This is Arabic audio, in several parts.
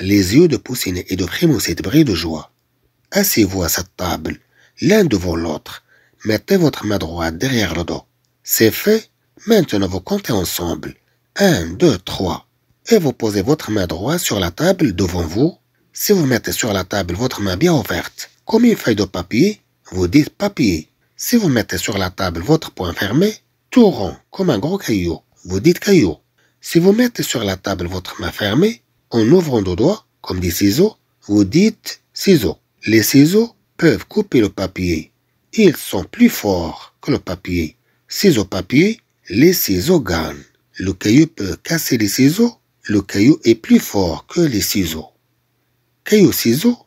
Les yeux de Poussine et de Primo brillent de joie. Asseyez-vous à cette table, l'un devant l'autre. Mettez votre main droite derrière le dos. C'est fait. Maintenant, vous comptez ensemble. Un, deux, trois. Et vous posez votre main droite sur la table devant vous. Si vous mettez sur la table votre main bien ouverte, comme une feuille de papier, vous dites papier. Si vous mettez sur la table votre poing fermé, tout rond, comme un gros caillou, vous dites caillou. Si vous mettez sur la table votre main fermée, en ouvrant nos doigts, comme des ciseaux, vous dites ciseaux. Les ciseaux peuvent couper le papier. Ils sont plus forts que le papier. Ciseaux papier, les ciseaux gagnent. Le caillou peut casser les ciseaux. Le caillou est plus fort que les ciseaux. Caillou ciseaux,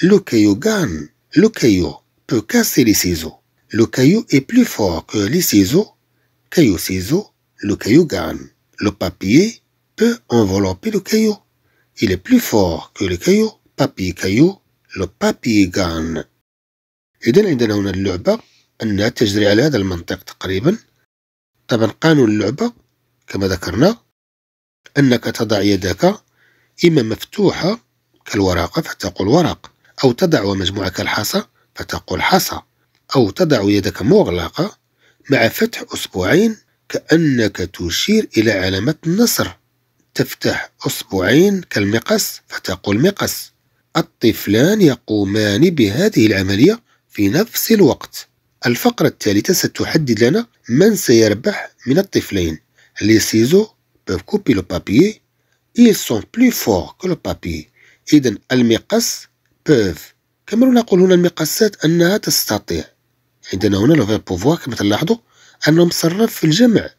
le caillou gagne. Le caillou peut casser les ciseaux. Le caillou est plus fort que les ciseaux. Caillou ciseaux, le caillou gagne. Le papier peut envelopper le caillou. Il est plus fort que الكايو بابي كايو لو بابي غان إذا عندنا هنا اللعبة أنها تجري على هذا المنطق تقريبا طبعا قانون اللعبة كما ذكرنا أنك تضع يدك إما مفتوحة كالورقة فتقول ورق أو تضع مجموعة كالحصى فتقول حصى أو تضع يدك مغلقة مع فتح أسبوعين كأنك تشير إلى علامة النصر تفتح أصبعين كالمقص فتقول مقص الطفلان يقومان بهذه العملية في نفس الوقت الفقرة الثالثة ستحدد لنا من سيربح من الطفلين لي سيزو peuvent couper le papier Ils sont plus forts que le papier إذا المقص peuvent كما نقول هنا المقصات أنها تستطيع عندنا هنا لو فير بوفوار كما تلاحظوا أنه مصرف في الجمع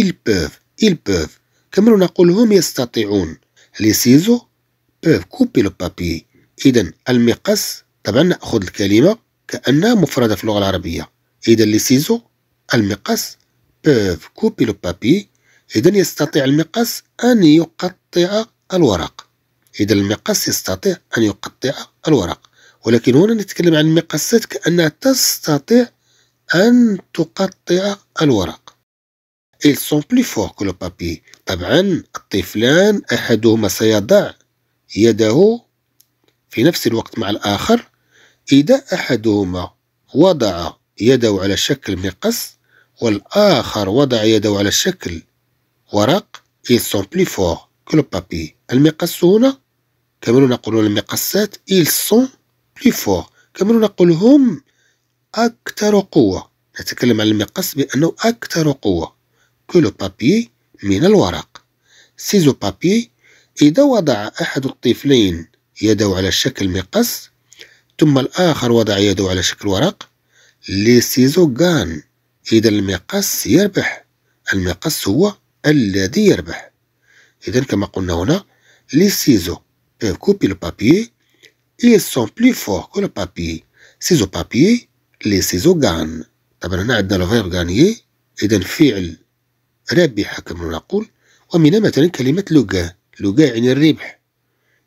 ils peuvent ils peuvent كما نقول هم يستطيعون لي سيزو بوف كوبي لو بابي إذا المقص طبعا نأخذ الكلمة كأنها مفردة في اللغة العربية إذا لي سيزو المقص بوف كوبي لو بابي إذا يستطيع المقص أن يقطع الورق إذا المقص يستطيع أن يقطع الورق ولكن هنا نتكلم عن المقصات كأنها تستطيع أن تقطع الورق ils sont plus forts que le papy طبعا الطفلان أحدهما سيضع يده في نفس الوقت مع الآخر إذا أحدهما وضع يده على شكل مقص والآخر وضع يده على شكل ورق ils sont plus forts que le papy المقص هنا كما نقول المقصات ils sont plus forts كما نقول هم أكثر قوة نتكلم عن المقص بأنه أكثر قوة que le papier من الورق سيزو بابي إذا وضع أحد الطفلين يده على شكل مقص ثم الآخر وضع يده على شكل ورق لي سيزو غان إذا المقص يربح المقص هو الذي يربح إذا كما قلنا هنا لي سيزو peuvent كوبي لو papier ils سون plus فور que le سيزو بابي لي سيزو غان طبعا هنا عندنا الفيرب غانيي إيه؟ إذا فعل رابحة كما نقول ومنها مثلا كلمة لوغا لوغا يعني الربح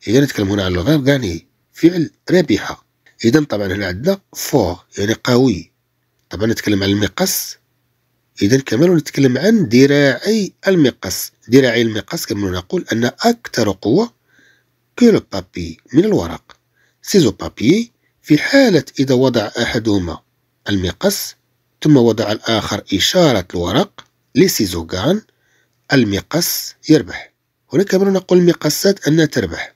إذا نتكلم هنا على اللغة يعني فعل رابحة إذا طبعا هنا عندنا فور يعني قوي طبعا نتكلم عن المقص إذا كمان نتكلم عن ذراعي المقص ذراعي المقص كما نقول أن أكثر قوة كو بابي من الورق سيزو بابي في حالة إذا وضع أحدهما المقص ثم وضع الآخر إشارة الورق لسيزوغان المقص يربح هنا كامل نقول المقصات أنها تربح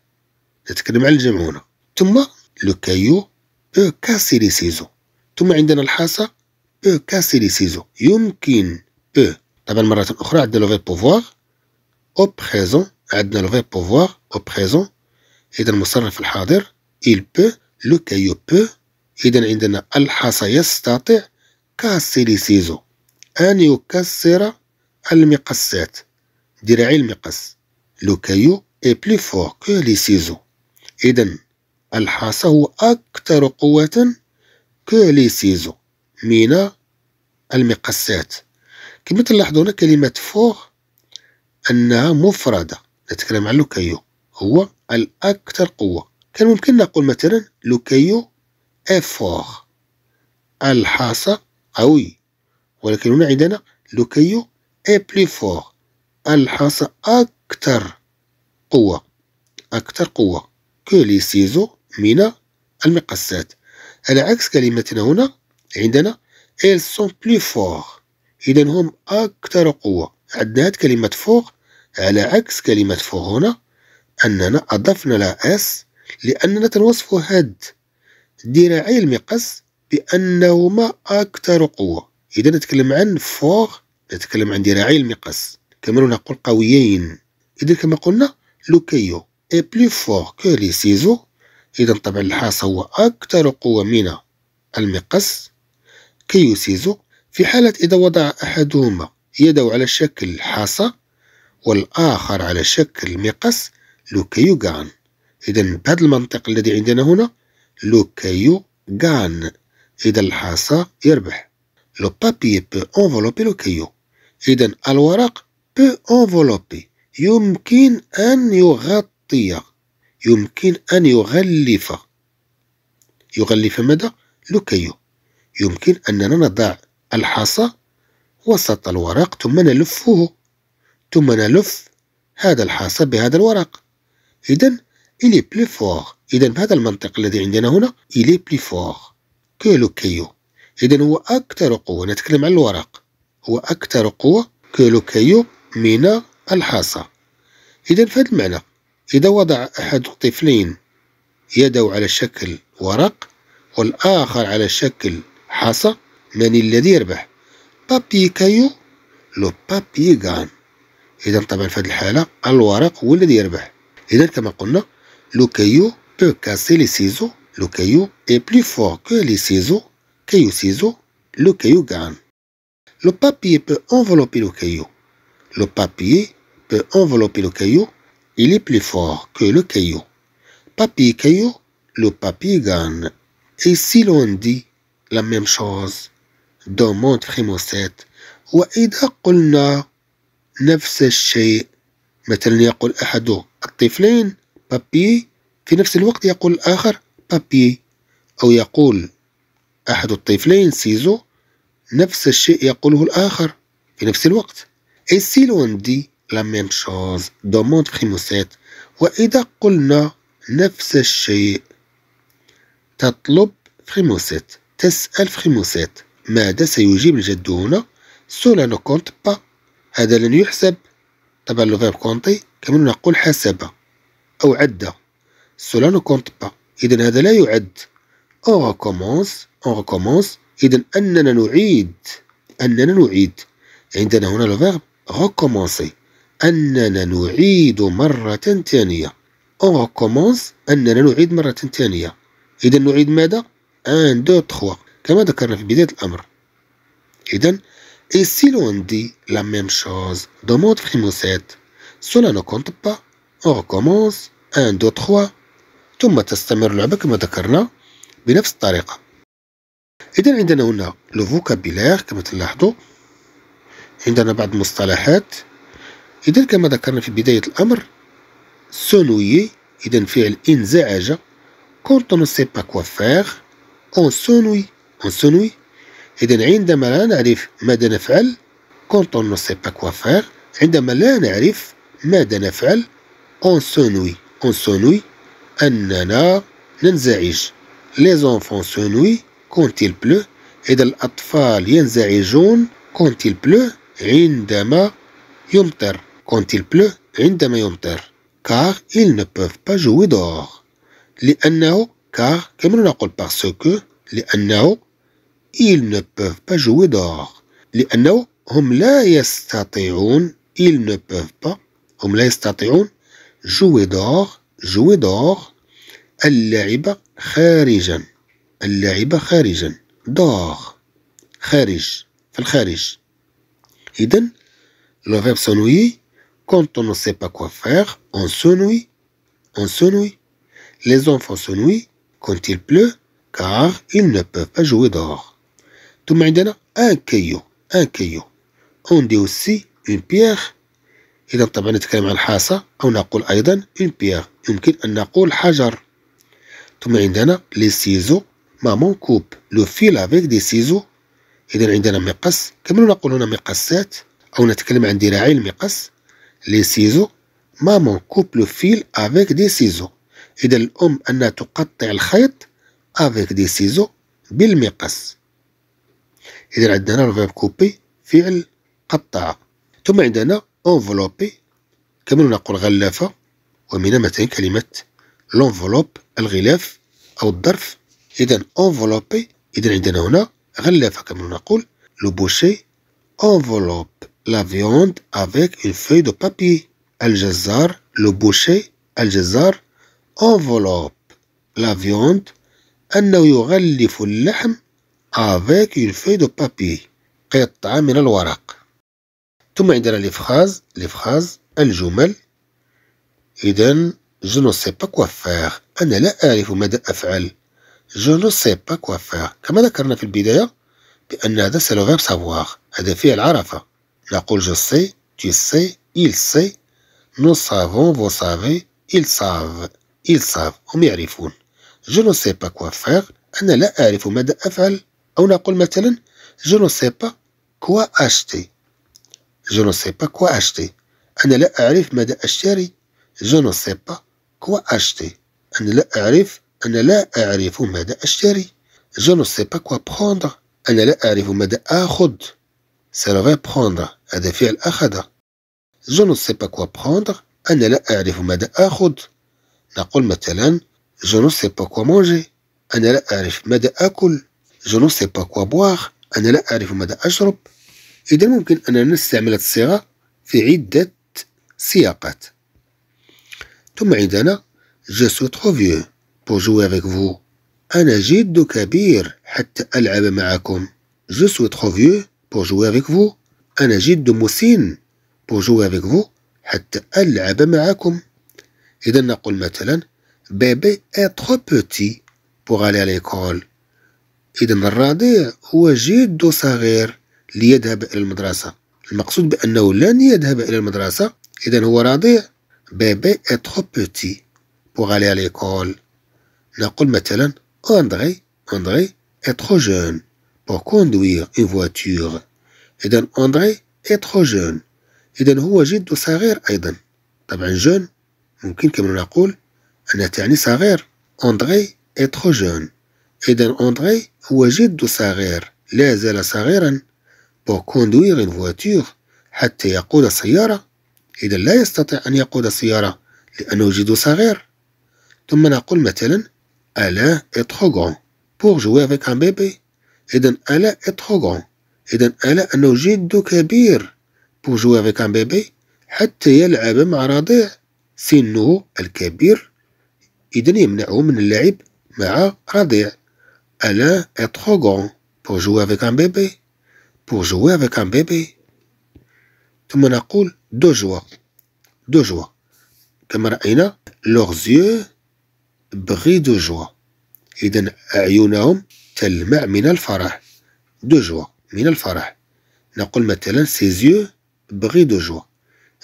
نتكلم عن الجمع هنا ثم لو كايو بو كاسي لي سيزو ثم عندنا الحاسة بو كاسي لي سيزو يمكن بو طبعا مرة أخرى عندنا لو في بوفوار أو بريزون عندنا لو في بوفوار أو بريزون إذا المصرف الحاضر إل بو لو كايو بو إذا عندنا الحاسة يستطيع كاسي لي سيزو أن يكسر المقصات دراعي المقص لو كايو اي بلو فور كو لي سيزو إذن الحاصى هو أكثر قوة كو لي سيزو من المقصات كما تلاحظون هنا كلمة فور أنها مفردة نتكلم عن كايو هو الأكثر قوة كان ممكن نقول مثلا لوكايو اي فور الحاصى قوي ولكن هنا عندنا لو كيو اي بلي فور الحصى أكثر قوة أكثر قوة كو لي سيزو من المقصات على عكس كلمتنا هنا عندنا ايل سون بلي فور إذا هم أكثر قوة عندنا هاد كلمة فور على عكس كلمة فور هنا أننا أضفنا لها اس لأننا تنوصفوا هاد ذراعي المقص بأنهما أكثر قوة اذا نتكلم عن فوغ نتكلم عن ذراعي المقص كما نقول قويين اذا كما قلنا لوكيو اي بلو فوغ كو لي سيزو اذا طبعا الحاس هو اكثر قوه من المقص كيو سيزو في حالة إذا وضع أحدهما يده على شكل حاصة والآخر على شكل مقص غان إذا بهذا المنطق الذي عندنا هنا غان إذا الحاصة يربح Le papier peut envelopper le crayon. إذا الورق peut envelopper. يمكن أن يغطي. يمكن أن يغلف. يغلف ماذا؟ لو كيو. يمكن أننا نضع الحصى وسط الورق ثم نلفه ثم نلف هذا الحصى بهذا الورق إذا إلي بلي فور إذا بهذا المنطق الذي عندنا هنا إلي بلي فور كو لو كيو إذا هو أكثر قوة نتكلم عن الورق هو أكثر قوة كلوكيو من الحصى إذا في هذا المعنى إذا وضع أحد الطفلين يده على شكل ورق والآخر على شكل حصى من الذي يربح بابي كايو لو بابي غان إذا طبعا في هذه الحالة الورق هو الذي يربح إذا كما قلنا لو كايو بو كاسي لي سيزو لو كايو اي بلو فور كو لي سيزو caillou-ciseau, le caillou gagne Le papier peut envelopper le caillou. Le papier peut envelopper le caillou. Il est plus fort que le caillou. Papier-caillou, le papier gagne Et si l'on dit la même chose dans mon trémocette, وإذا قلنا نفس الشيء مثلا يقول أحد الطفلين بابي في نفس الوقت يقول الآخر بابي أو يقول أحد الطفلين سيزو نفس الشيء يقوله الآخر في نفس الوقت Et لون دي dit la même chose وإذا قلنا نفس الشيء تطلب فريموسيت تسأل فريموسيت ماذا سيجيب الجد هنا سولا نو كونت با هذا لن يحسب طبعا لو فيرب كونتي كما نقول حسب أو عد سولا نو كونت با إذا هذا لا يعد on recommence on recommence إذا أننا نعيد أننا نعيد عندنا هنا الفيرب recommencer أننا نعيد مرة ثانية on recommence أننا نعيد مرة ثانية إذا نعيد ماذا 1 2 3 كما ذكرنا في بداية الأمر إذا Et si l'on dit la même chose dans mode Frimoset, cela ne compte pas. On recommence. 1, 2, 3. ثم تستمر اللعبة كما ذكرنا بنفس الطريقة إذا عندنا هنا لو فوكابيلاغ كما تلاحظوا عندنا بعض المصطلحات إذا كما ذكرنا في بداية الأمر سونوي إذا فعل انزعج كونت نو سي با كوا فيغ اون سونوي اون سونوي إذا عندما لا نعرف ماذا نفعل كونت نو سي با كوا فيغ عندما لا نعرف ماذا نفعل اون سونوي اون سونوي أننا ننزعج ليزونفون سونوي كونتيل بلو إذا الأطفال ينزعجون كونتيل بلو عندما يمطر كونتيل بلو عندما يمطر كار ils ne peuvent pas jouer dehors لأنه كار كما نقول باسكو لأنه ils ne peuvent pas jouer dehors لأنه هم لا يستطيعون ils ne peuvent pas هم لا يستطيعون جوي dehors جوي dehors اللعب خارجا اللعب خارجا دوغ خارج في الخارج إذن لو فيرب سنوي كونت نو سي با كوا فير اون سونوي اون سونوي لي زونفون سنوي كونت يل بلو كار يل نو بوف با جوي دوغ ثم عندنا ان كيو ان كيو اون دي اوسي اون بيغ إذا طبعا نتكلم عن الحاسة أو نقول أيضا اون بيغ يمكن أن نقول حجر ثم عندنا لي سيزو مامون كوب لو فيل افيك دي سيزو اذا عندنا مقص كما نقول هنا مقصات او نتكلم عن ذراعي المقص لي سيزو مامون كوب لو فيل افيك دي سيزو اذا الام انها تقطع الخيط افيك دي سيزو بالمقص اذا عندنا الفيرب كوبي فعل قطع ثم عندنا انفلوبي كما نقول غلافه ومن مثلا كلمه لونفلوب الغلاف أو الظرف إذا أنفلوبي إذا عندنا هنا غلافة كما نقول لو بوشي أنفلوب لا فيوند افيك اون فوي دو بابي الجزار لو بوشي الجزار أنفلوب لا فيوند أنه يغلف اللحم افيك اون فوي دو بابي قطعة من الورق ثم عندنا ليفخاز ليفخاز الجمل إذا جو نو سي با كوا faire أنا لا أعرف ماذا أفعل جو نو سي با كوا فيغ كما ذكرنا في البداية بأن هذا سي لو فيرب سافواغ هذا فعل عرفة نقول جو سي tu sais, il sait, nous savons, vous savez, ils savent, ils savent, هم يعرفون. Je ne sais pas quoi faire, أنا لا أعرف ماذا أفعل. أو نقول مثلا Je ne sais pas quoi acheter. Je ne sais pas quoi acheter. أنا لا أعرف ماذا أشتري. Je ne sais pas quoi acheter. أنا لا أعرف أنا لا أعرف ماذا أشتري Je ne sais pas quoi prendre أنا لا أعرف ماذا آخذ Ça devrait prendre هذا فعل أخذ Je ne sais pas quoi prendre أنا لا أعرف ماذا آخذ نقول مثلا Je ne sais pas quoi manger أنا لا أعرف ماذا آكل Je ne sais pas quoi boire أنا لا أعرف ماذا أشرب إذا ممكن أننا نستعمل الصيغة في عدة سياقات ثم عندنا Je suis trop vieux pour jouer avec vous. أنا جد كبير حتى ألعب معكم. Je suis trop vieux pour jouer avec vous. أنا جد مسن pour jouer avec vous حتى ألعب معكم. إذا نقول مثلا بيبي est trop petit pour aller à l'école. إذا الرضيع هو جد صغير ليذهب إلى المدرسة. المقصود بأنه لن يذهب إلى المدرسة إذا هو رضيع بيبي est trop petit pour aller à l'école. نقول مثلا André, André est trop jeune pour conduire une voiture. Et donc, André est trop jeune. Et il هو جد صغير أيضا. طبعا jeune ممكن jeune, نقول est تعني صغير. André est trop jeune. Et donc, André هو جد صغير. besoin pour conduire une voiture حتى يقود السيارة. إذا لا يستطيع أن يقود جد صغير. ثم نقول مثلا الا اترو غون بور جوي افيك ان بيبي اذا الا اترو غون اذا الا انه جد كبير بور جوي افيك ان بيبي حتى يلعب مع رضيع سنه الكبير اذا يمنعه من اللعب مع رضيع الا اترو غون بور جوي افيك ان بيبي بور جوي افيك ان بيبي ثم نقول دو جوا دو جوا كما راينا لوغ زيو بغي دو جوا إذا أعينهم تلمع من الفرح دو جوا من الفرح نقول مثلا سيزيو بغي دو جوا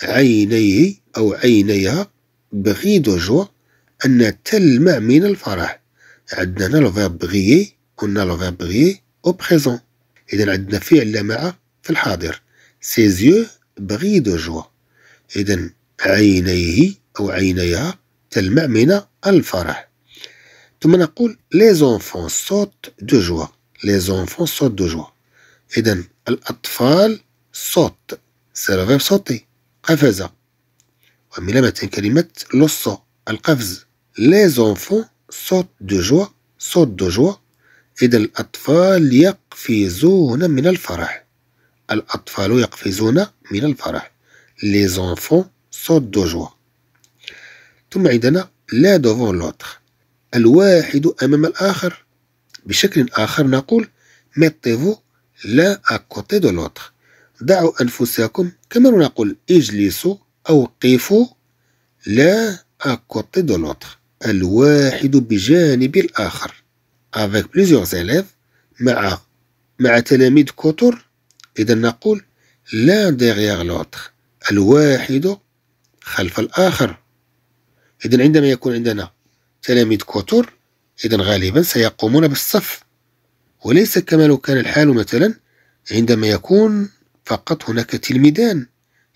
عينيه أو عينيها بغي دو جوا أن تلمع من الفرح عندنا هنا بغي كنا قلنا فيرب بغي أو بريزون إذا عندنا فعل لمع في الحاضر سيزيو بغي دو جوا إذا عينيه أو عينيها المأمنة الفرح ثم نقول لي زونفون صوت دو جوا لي زونفون صوت دو جوا إذا الأطفال صوت سيرفير صوتي قفزة ومن مثلا كلمة لو صو القفز لي زونفون صوت دو جوا صوت دو جوا إذا الأطفال يقفزون من الفرح الأطفال يقفزون من الفرح لي زونفون صوت دو جوا ثم عندنا لا دوفون لوتر الواحد أمام الآخر بشكل آخر نقول ميتيفو لا أكوتي دو لوتر ضعوا أنفسكم كما نقول اجلسوا أو قفوا لا أكوتي دو لوتر الواحد بجانب الآخر افيك بليزيوغ زيليف مع مع تلاميذ كثر إذا نقول لا ديغيغ لوتر الواحد خلف الآخر إذا عندما يكون عندنا تلاميذ كثر إذا غالبا سيقومون بالصف وليس كما لو كان الحال مثلا عندما يكون فقط هناك تلميذان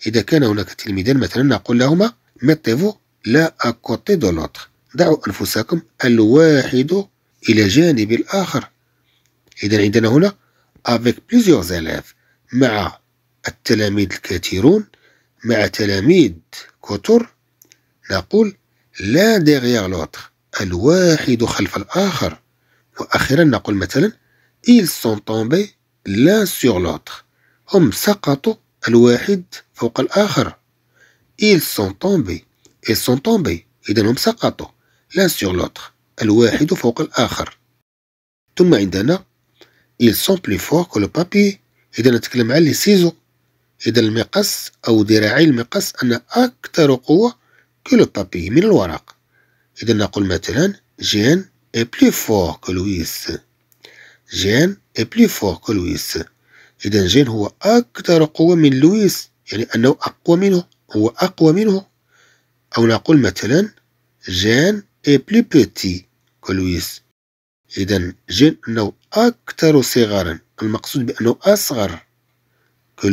إذا كان هناك تلميذان مثلا نقول لهما ميتيفو لا أكوتي دو لوتر ضعوا أنفسكم الواحد إلى جانب الآخر إذا عندنا هنا افيك بليزيور زيلاف مع التلاميذ الكثيرون مع تلاميذ كثر نقول لا ديغيغ لوتر الواحد خلف الآخر وأخيرا نقول مثلا إيل سون طومبي لا sur l'autre هم سقطوا الواحد فوق الآخر إيل سون طومبي إيل سون طومبي إذا هم سقطوا لا sur l'autre الواحد فوق الآخر ثم عندنا إيل سون بلي فور كو لو بابي إذا نتكلم على لي سيزو إذا المقص أو ذراعي المقص أن أكثر قوة que لو بابي من الورق إذا نقول مثلا جين اي بلو فور كو لويس جين اي بلو فور كو لويس إذا جين هو أكثر قوة من لويس يعني أنه أقوى منه هو أقوى منه أو نقول مثلا جين اي بلو بيتي كو لويس إذا جين أنه أكثر صغرا المقصود بأنه أصغر que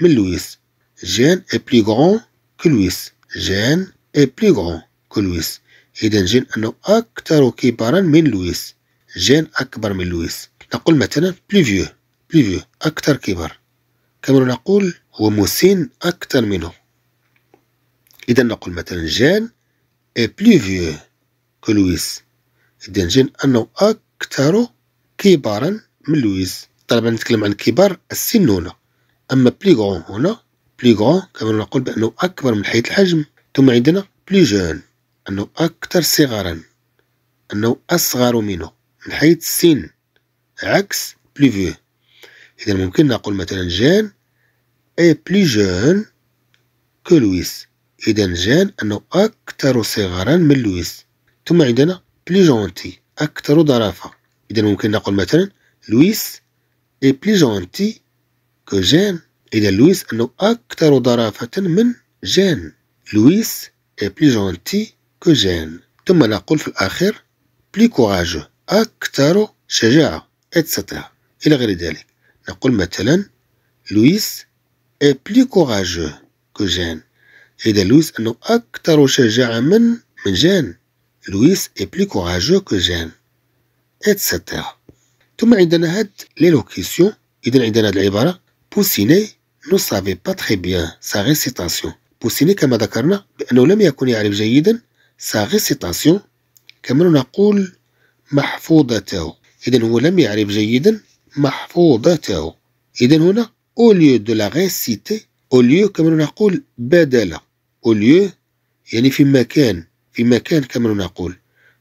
من لويس جين اي بلو grand que Luis جين إي بلي غون كو لويس إذا جين أنه أكثر كبارا من لويس جين أكبر من لويس نقول مثلا بلو فيو بلو فيو أكثر كبار، كما نقول هو مسن أكثر منه إذا نقول مثلا جين إي plus فيو كو لويس إذا جين أنه أكثر كبارا من لويس طبعا نتكلم عن كبار السن هنا أما بلي غون هنا بلي غون كما نقول بأنه أكبر من حيث الحجم ثم عندنا بلي جون أنه أكثر صغرا أنه أصغر منه من حيث السن عكس بلي فيو إذا ممكن نقول مثلا جان إي بلي جون كو لويس إذا جان أنه أكثر صغرا من لويس ثم عندنا بلي جونتي أكثر ظرافة إذا ممكن نقول مثلا لويس إي بلي جونتي كو جان إذا لويس أنه أكثر ظرافة من جان لويس est plus gentil que gêne. Tom la fait plus courageux. Aktaro, shaja, etc. Il a Nous La par Louis est plus courageux que gêne. Et de Louis, est aktaro, courageux que mais gêne. Louis est plus courageux que gêne. Etc. Tom a les l'élocution, et de Pour l'ibara, Poussiné ne savait pas très bien sa récitation. بوسيني كما ذكرنا بأنه لم يكن يعرف جيدا ساغي سيتاسيون كما نقول محفوظته إذا هو لم يعرف جيدا محفوظته إذا هنا أوليو دو لا la أوليو كما نقول بدل أوليو يعني في مكان في مكان كما نقول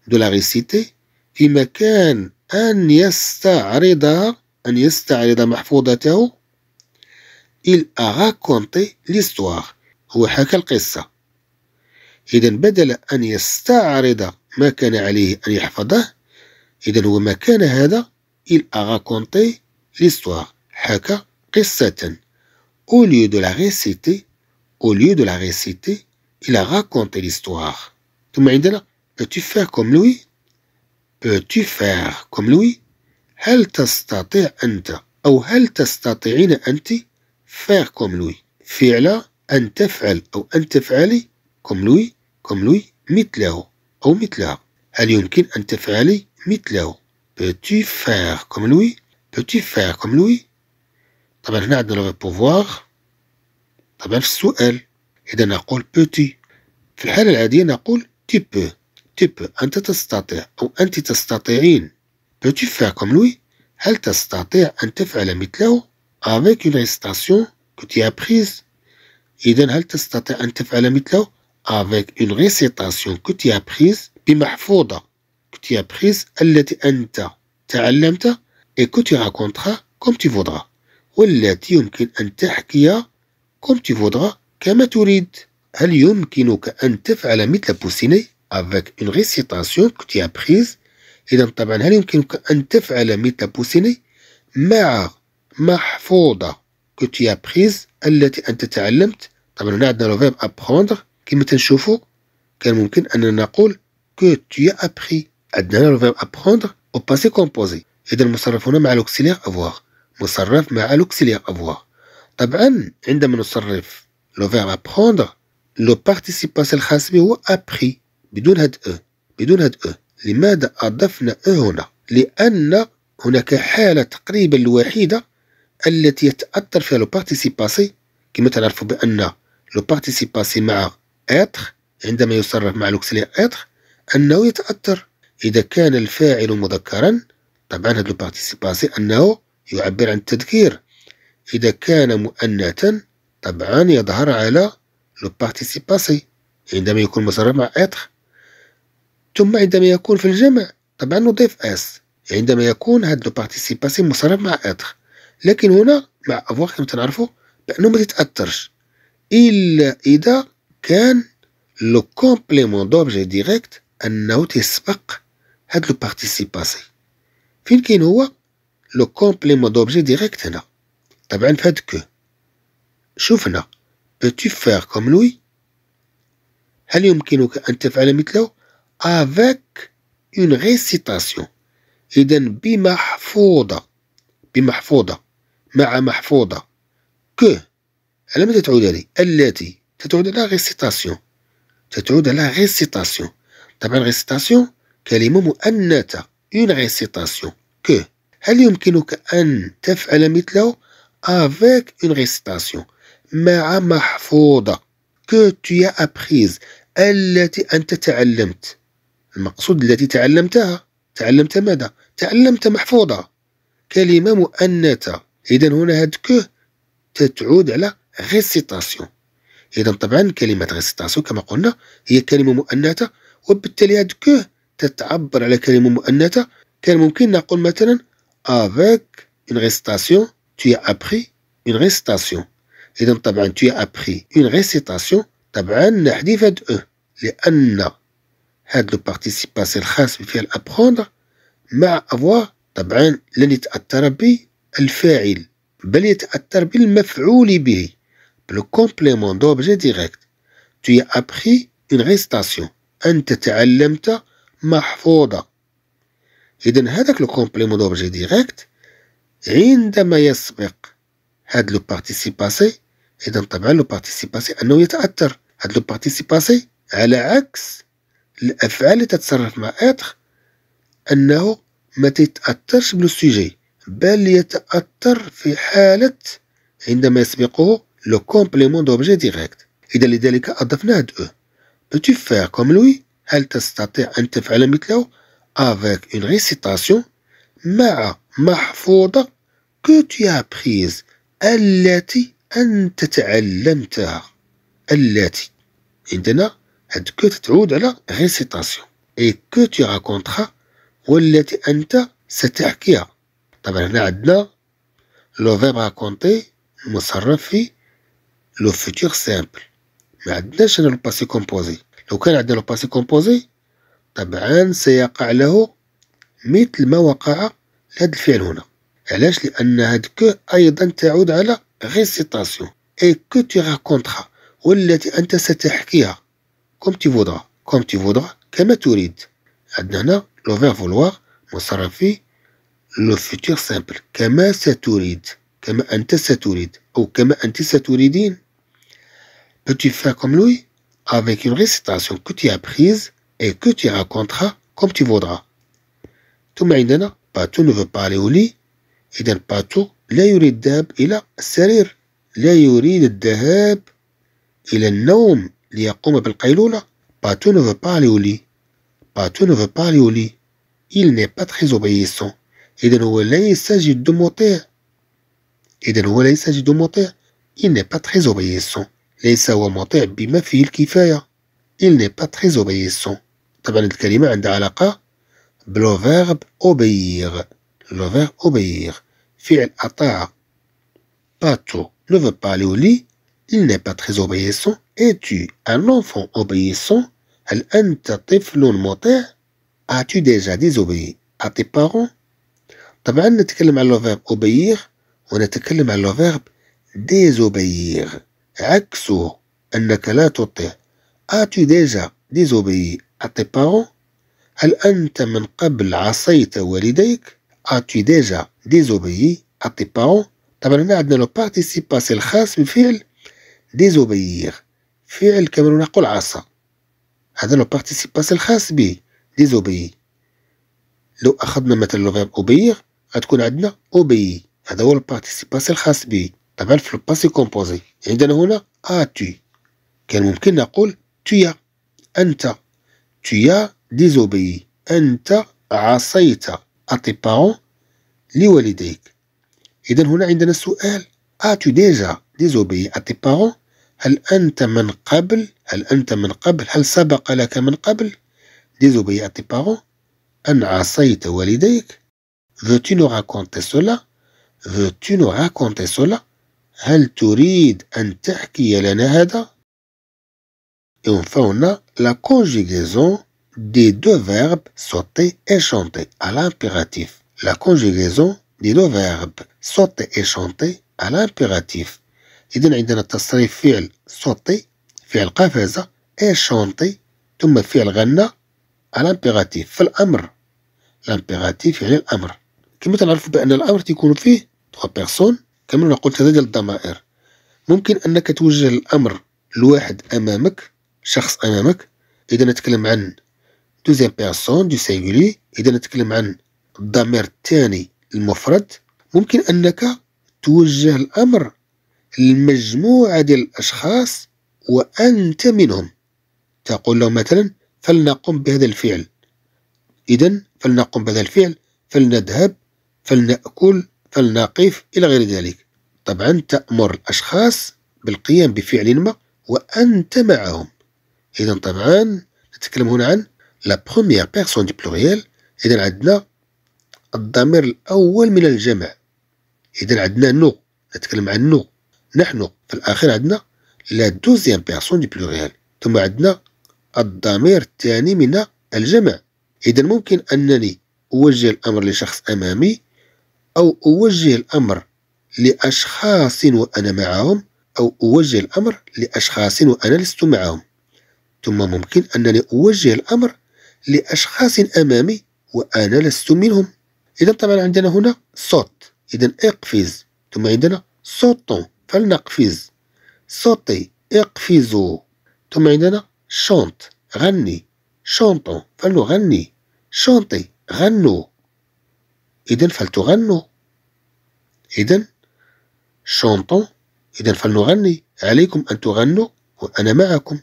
دو لا réciter في مكان أن يستعرضها أن يستعرض محفوظته إل أغاكونتي ليستواغ هو حكى القصة إذا بدل أن يستعرض ما كان عليه أن يحفظه إذا هو ما كان هذا إل أغا كونتي حكى قصة أو ليو دو لا غيسيتي أو ليو دو لا غيسيتي إل أغا كونتي ثم عندنا أتو فار كوم لوي أتو فار كوم لوي هل تستطيع أنت أو هل تستطيعين أنت فار كوم لوي فعل أن تفعل أو أن تفعلي كوم لوي كوم لوي مثله أو مثلها هل يمكن أن تفعلي مثله peux-tu faire لوي lui peux-tu faire طبعا هنا عندنا لو بوفوار طبعا في السؤال إذا نقول بوتي في الحالة العادية نقول تي بو تي بو أنت تستطيع أو أنت تستطيعين peux-tu faire لوي هل تستطيع أن تفعل مثله avec une récitation que tu as apprise إذا هل تستطيع أن تفعل مثله؟ avec une récitation que tu as prise بمحفوظة que tu as prise التي أنت تعلمت et que tu raconteras comme tu voudras والتي يمكن أن تحكي comme tu voudras كما تريد هل يمكنك أن تفعل مثل بوسيني avec une récitation que tu as prise إذا طبعا هل يمكنك أن تفعل مثل بوسيني مع محفوظة كو تي ابريز التي أنت تعلمت طبعا هنا عندنا لو فيرب ابخوندر كما تنشوفوا كان ممكن أننا نقول كو تي ابخي عندنا لو فيرب ابخوندر au كومبوزي إذا المصرف هنا مع لوكسيليغ افواغ مصرف مع لوكسيليغ افواغ طبعا عندما نصرف لو فيرب ابخوندر لو بارتيسيباس الخاص به هو ابخي بدون هاد او e. بدون هاد او e. لماذا أضفنا او e هنا لأن هناك حالة تقريبا الوحيدة التي يتأثر فيها لو باسي كما تعرفوا بأن لو باسي مع اتر عندما يصرف مع لوكسيلير اتر أنه يتأثر إذا كان الفاعل مذكرا طبعا هذا باسي أنه يعبر عن التذكير إذا كان مؤنثا طبعا يظهر على لو باسي عندما يكون مصرف مع اتر ثم عندما يكون في الجمع طبعا نضيف اس عندما يكون هذا لو باسي مصرف مع اتر لكن هنا مع أفوا كما تنعرفوا بانه ما تتاثرش الا اذا كان لو كومبليمون دوبجي ديريكت انه تسبق هاد لو بارتيسيب باسي فين كاين هو لو كومبليمون دوبجي ديريكت هنا طبعا فهاد كو شوفنا بتو فير كوم لوي هل يمكنك أن تفعل مثله افيك اون ريسيتاسيون إذا بمحفوظة بمحفوظة مع محفوظة ك على ماذا تعود لي التي تتعود على ريسيتاسيون تتعود على ريسيتاسيون طبعا ريسيتاسيون كلمة مؤنثة اون ريسيتاسيون ك هل يمكنك أن تفعل مثله افيك اون ريسيتاسيون مع محفوظة كو تو يا apprise التي أنت تعلمت المقصود التي تعلمتها تعلمت ماذا؟ تعلمت محفوظة كلمة مؤنثة اذا هنا هاد كو تتعود على غيسيتاسيون اذا طبعا كلمه غيسيتاسيون كما قلنا هي كلمه مؤنثه وبالتالي هاد كو تتعبر على كلمه مؤنثه كان ممكن نقول مثلا افيك اون غيسيتاسيون tu as appris une récitation اذا طبعا tu as appris une récitation طبعا نحذف هاد او لان هاد لو بارتيسيباسي الخاص بفعل ابخوندر مع افوا طبعا لن يتاثر ب الفاعل بل يتأثر بالمفعول به le complément d'objet direct tu as appris une أنت تعلمت محفوظة إذا هذاك لو كومبليمون دوبجي ديريكت عندما يسبق هاد لو بارتيسيباسي إذا طبعا لو بارتيسيباسي أنه يتأثر هاد لو بارتيسيباسي على عكس الأفعال اللي تتصرف مع إتر أنه ما تتأثرش بلو سوجي بل يتأثر في حالة عندما يسبقه لو كومبليمون دوبجي ديريكت إذا لذلك أضفنا هاد أو peux-tu كوم لوي هل تستطيع أن تفعل مثله افيك اون ريسيتاسيون مع محفوظة كو تي ابريز التي أنت تعلمتها التي عندنا هاد كو تتعود على ريسيتاسيون اي كو تي راكونتها والتي أنت ستحكيها طبعا هنا عندنا لو فيرب راكونتي مصرف في لو فيتور سامبل ما عندناش هنا لو باسي كومبوزي لو كان عندنا لو باسي كومبوزي طبعا سيقع له مثل ما وقع لهذا الفعل هنا علاش لان هاد كو ايضا تعود على ريسيتاسيون اي كو تي راكونترا والتي انت ستحكيها كوم تي فودرا كوم تي فودرا كما تريد عندنا هنا لو فيرب فولوار مصرف في Le futur simple. Ou tu tu Peux-tu faire comme lui avec une récitation que tu as prise et que tu raconteras comme tu voudras. Tout Patou ne veut pas aller au lit إذا le Il tu Il Patou ne veut pas aller au lit Patou ne veut pas aller au lit Il n'est pas très obéissant. Eden O'Reilly, il s'agit de monter. Eden O'Reilly, il s'agit de monter. Il n'est pas très obéissant. بما فيه الكفاية il n'est pas très obéissant طبعا الكلمة عندها علاقة بلو verbe obéir Le verbe obéir فعل Pas باتو ne veut pas aller au lit il n'est pas très obéissant es-tu un enfant obéissant هل أنت طفل مطيع as-tu déjà désobéi à tes parents طبعا نتكلم على لوفيرب أوبيغ ونتكلم على لوفيرب ديزوبيغ عكسه أنك لا تطيع آتو ديجا ديزوبيي أتي بارون هل أنت من قبل عصيت والديك آتو ديجا ديزوبيي أتي بارون طبعا هنا عندنا لو بارتيسيب باسي الخاص بفعل ديزوبيغ فعل كما نقول عصى هذا لو بارتيسيب باسي الخاص به ديزوبي لو أخذنا مثلا لو فيرب أوبيغ غتكون عندنا او بي هذا هو البارتيسيباسي الخاص به طبعا في الباسي كومبوزي عندنا هنا تي كان ممكن نقول تيا انت تيا ديزوبي انت عصيت اتي بارون لوالديك اذا هنا عندنا ا تي ديجا ديزوبي اتي بارون هل انت من قبل هل انت من قبل هل سبق لك من قبل ديزوبي اتي بارون ان عصيت والديك Veux-tu nous raconter cela Veux-tu nous raconter cela هل تريد أن تحكي لنا هذا Et enfin, on a la conjugaison des deux verbes sauter et chanter à l'impératif. La conjugaison des deux verbes sauter et chanter à l'impératif. إذن عندنا تصريف فعل sauter, le قفزة et chanter ثم le غنى à l'impératif L'impératif, الأمر. l'impératif يعني الأمر. كما تنعرفوا بان الامر تيكون فيه تخوا بيرسون كما قلت هذا ديال الضمائر ممكن انك توجه الامر لواحد امامك شخص امامك اذا نتكلم عن دوزيام بيرسون دو سينغولي اذا نتكلم عن الضمير الثاني المفرد ممكن انك توجه الامر لمجموعه ديال الاشخاص وانت منهم تقول لهم مثلا فلنقم بهذا الفعل اذا فلنقم بهذا الفعل فلنذهب فلنأكل فلنقف إلى غير ذلك طبعا تأمر الأشخاص بالقيام بفعل ما وأنت معهم إذا طبعا نتكلم هنا عن لا بروميير بيرسون دي بلوريال إذا عندنا الضمير الأول من الجمع إذا عندنا نو نتكلم عن نو نحن في الأخير عندنا لا دوزيام بيرسون دي بلوريال ثم عندنا الضمير الثاني من الجمع إذا ممكن أنني أوجه الأمر لشخص أمامي أو أوجه الأمر لأشخاص وأنا معهم أو أوجه الأمر لأشخاص وأنا لست معهم ثم ممكن أنني أوجه الأمر لأشخاص أمامي وأنا لست منهم إذا طبعا عندنا هنا صوت إذا اقفز ثم عندنا صوت فلنقفز صوتي اقفزوا ثم عندنا شونت غني شونتو فلنغني شونتي غنوا إذا فلتغنوا إذا شونطون إذا فلنغني عليكم أن تغنوا وأنا معكم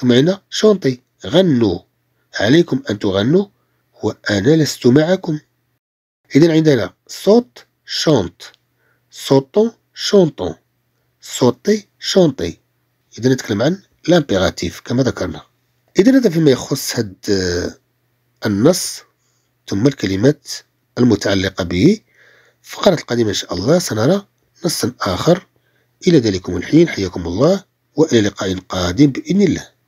ثم هنا شونطي غنوا عليكم أن تغنوا وأنا لست معكم إذا عندنا صوت شونط صوتون شونطون صوتي شونطي إذا نتكلم عن لامبيراتيف كما ذكرنا إذا هذا فيما يخص هذا آه، النص ثم الكلمات المتعلقة به في الفقرة القادمة إن شاء الله سنرى نصا آخر إلى ذلكم الحين حياكم الله وإلى لقاء قادم بإذن الله